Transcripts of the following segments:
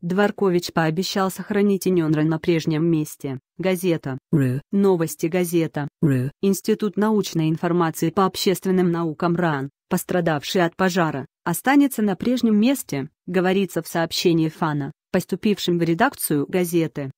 Дворкович пообещал сохранить Иненра на прежнем месте. Газета. РУ. Новости газета. РУ. Институт научной информации по общественным наукам РАН, пострадавший от пожара, останется на прежнем месте, говорится в сообщении ФАНа, поступившем в редакцию газеты.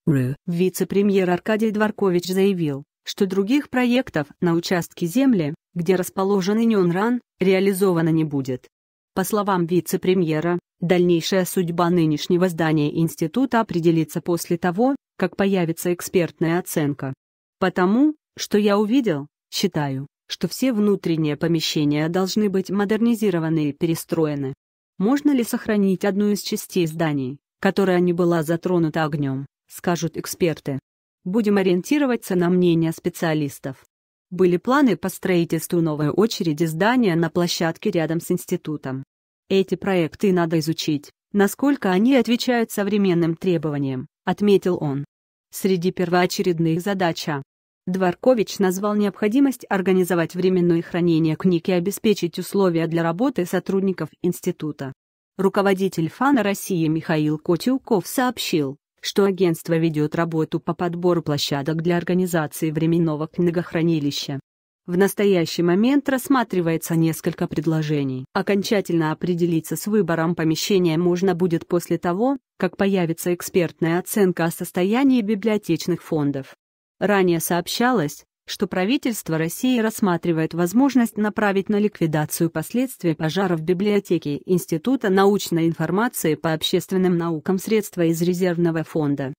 Вице-премьер Аркадий Дворкович заявил, что других проектов на участке земли, где расположен Иненран, реализовано не будет. По словам вице-премьера, Дальнейшая судьба нынешнего здания института определится после того, как появится экспертная оценка. Потому, что я увидел, считаю, что все внутренние помещения должны быть модернизированы и перестроены. Можно ли сохранить одну из частей зданий, которая не была затронута огнем, скажут эксперты. Будем ориентироваться на мнение специалистов. Были планы по строительству новой очереди здания на площадке рядом с институтом. Эти проекты надо изучить, насколько они отвечают современным требованиям, отметил он. Среди первоочередных задача. Дворкович назвал необходимость организовать временное хранение книг и обеспечить условия для работы сотрудников института. Руководитель ФАНа России Михаил Котюков сообщил, что агентство ведет работу по подбору площадок для организации временного книгохранилища. В настоящий момент рассматривается несколько предложений. Окончательно определиться с выбором помещения можно будет после того, как появится экспертная оценка о состоянии библиотечных фондов. Ранее сообщалось, что правительство России рассматривает возможность направить на ликвидацию последствий пожара в библиотеке Института научной информации по общественным наукам средства из резервного фонда.